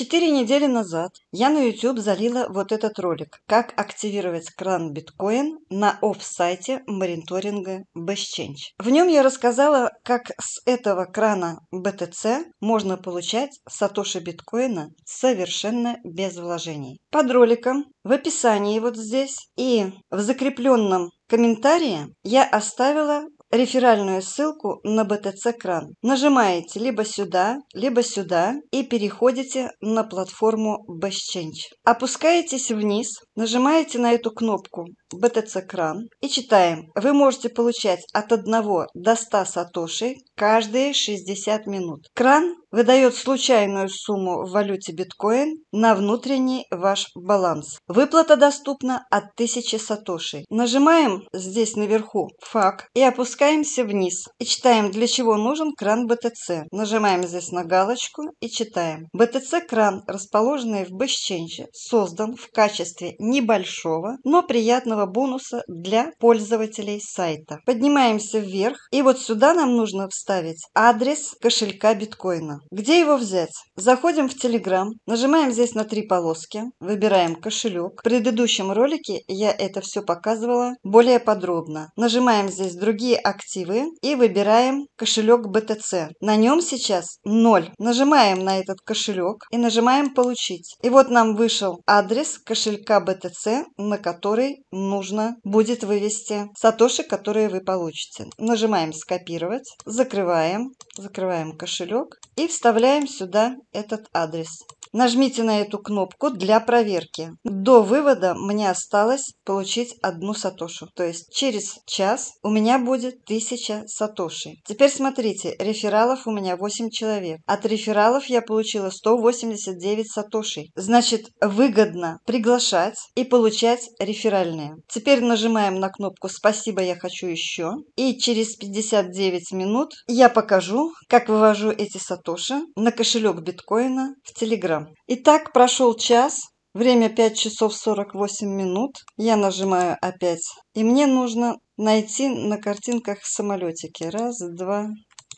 Четыре недели назад я на YouTube залила вот этот ролик «Как активировать кран биткоин на офсайте мониторинга BestChange». В нем я рассказала, как с этого крана BTC можно получать сатоши биткоина совершенно без вложений. Под роликом в описании вот здесь и в закрепленном комментарии я оставила реферальную ссылку на БТЦ-кран. Нажимаете либо сюда, либо сюда и переходите на платформу BestChange. Опускаетесь вниз, нажимаете на эту кнопку БТЦ-кран и читаем. Вы можете получать от 1 до 100 сатоши каждые 60 минут. Кран выдает случайную сумму в валюте биткоин на внутренний ваш баланс. Выплата доступна от 1000 сатоши. Нажимаем здесь наверху «Фак» и опускаемся вниз. И читаем, для чего нужен кран BTC. Нажимаем здесь на галочку и читаем. BTC-кран, расположенный в BashChange, создан в качестве небольшого, но приятного бонуса для пользователей сайта. Поднимаемся вверх, и вот сюда нам нужно вставить адрес кошелька биткоина. Где его взять? Заходим в Телеграм, нажимаем здесь на три полоски, выбираем кошелек. В предыдущем ролике я это все показывала более подробно. Нажимаем здесь другие активы и выбираем кошелек BTC. На нем сейчас 0. Нажимаем на этот кошелек и нажимаем получить. И вот нам вышел адрес кошелька BTC, на который нужно будет вывести сатоши, которые вы получите. Нажимаем скопировать, закрываем, закрываем кошелек и вставляем сюда этот адрес. Нажмите на эту кнопку для проверки. До вывода мне осталось получить одну сатошу. То есть через час у меня будет 1000 сатоши. Теперь смотрите, рефералов у меня 8 человек. От рефералов я получила 189 сатошей. Значит, выгодно приглашать и получать реферальные. Теперь нажимаем на кнопку «Спасибо, я хочу еще». И через 59 минут я покажу, как вывожу эти сатоши же на кошелек биткоина в Telegram. Итак, прошел час, время 5 часов 48 минут. Я нажимаю опять. И мне нужно найти на картинках самолетики. Раз, два,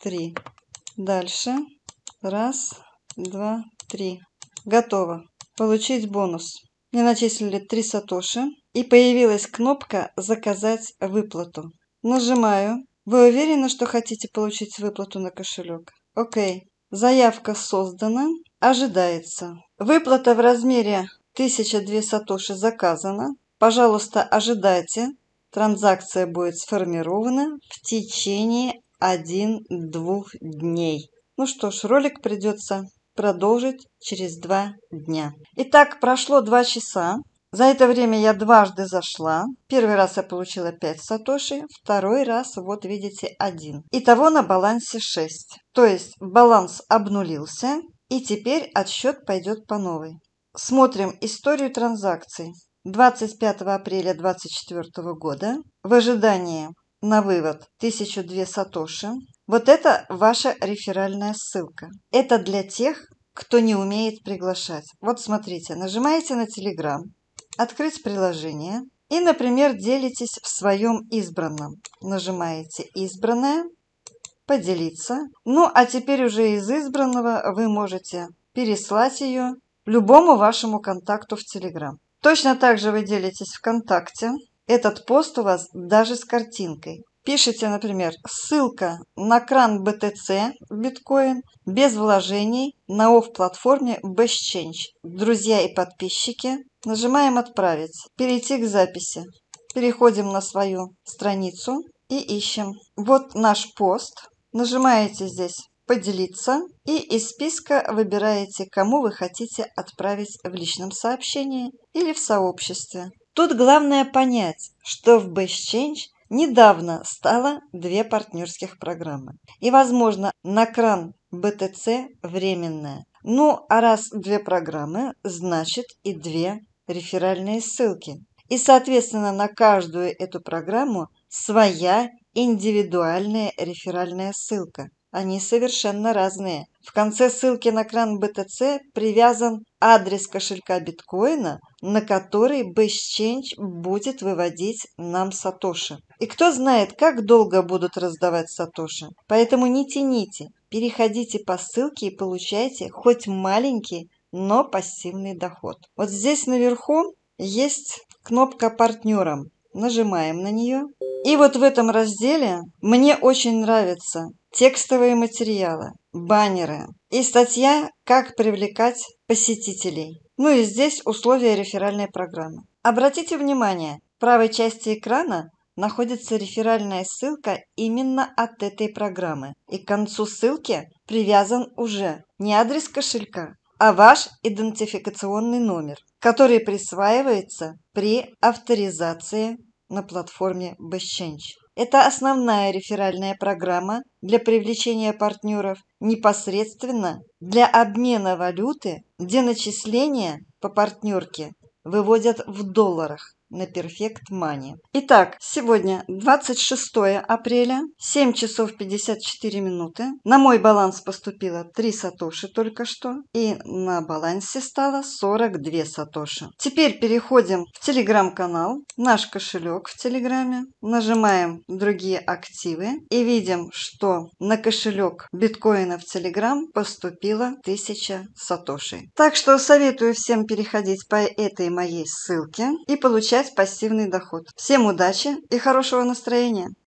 три. Дальше. Раз, два, три. Готово. Получить бонус. Мне начислили 3 сатоши. И появилась кнопка «Заказать выплату». Нажимаю. Вы уверены, что хотите получить выплату на кошелек? Окей. Заявка создана, ожидается. Выплата в размере 1002 сатоши заказана. Пожалуйста, ожидайте. Транзакция будет сформирована в течение 1-2 дней. Ну что ж, ролик придется продолжить через 2 дня. Итак, прошло 2 часа. За это время я дважды зашла. Первый раз я получила 5 сатоши, второй раз, вот видите, 1. Итого на балансе 6. То есть баланс обнулился, и теперь отсчет пойдет по новой. Смотрим историю транзакций. 25 апреля 2024 года в ожидании на вывод 1002 сатоши. Вот это ваша реферальная ссылка. Это для тех, кто не умеет приглашать. Вот смотрите, нажимаете на Telegram, открыть приложение и, например, делитесь в своем избранном. Нажимаете «Избранное», «Поделиться». Ну, а теперь уже из избранного вы можете переслать ее любому вашему контакту в Telegram. Точно так же вы делитесь ВКонтакте. Этот пост у вас даже с картинкой пишите, например, ссылка на кран BTC в биткоин без вложений на офф-платформе BestChange. Друзья и подписчики, нажимаем «Отправить», «Перейти к записи». Переходим на свою страницу и ищем. Вот наш пост. Нажимаете здесь «Поделиться» и из списка выбираете, кому вы хотите отправить в личном сообщении или в сообществе. Тут главное понять, что в BestChange Недавно стало две партнерских программы. И, возможно, на кран БТЦ временная. Ну, а раз две программы, значит и две реферальные ссылки. И, соответственно, на каждую эту программу своя индивидуальная реферальная ссылка. Они совершенно разные. В конце ссылки на кран БТЦ привязан адрес кошелька биткоина, на который BestChange будет выводить нам Сатоши. И кто знает, как долго будут раздавать Сатоши. Поэтому не тяните, переходите по ссылке и получайте хоть маленький, но пассивный доход. Вот здесь наверху есть кнопка «Партнерам». Нажимаем на нее. И вот в этом разделе мне очень нравятся текстовые материалы, баннеры и статья «Как привлекать посетителей». Ну и здесь условия реферальной программы. Обратите внимание, в правой части экрана находится реферальная ссылка именно от этой программы. И к концу ссылки привязан уже не адрес кошелька, а ваш идентификационный номер, который присваивается при авторизации на платформе BestChange. Это основная реферальная программа для привлечения партнеров непосредственно для обмена валюты, где начисления по партнерке выводят в долларах на Perfect Money. Итак, сегодня 26 апреля, 7 часов 54 минуты. На мой баланс поступило 3 сатоши только что, и на балансе стало 42 сатоши. Теперь переходим в телеграм-канал, наш кошелек в телеграме, нажимаем другие активы и видим, что на кошелек биткоина в телеграм поступило 1000 сатоши. Так что советую всем переходить по этой моей ссылке и получать получать пассивный доход. Всем удачи и хорошего настроения!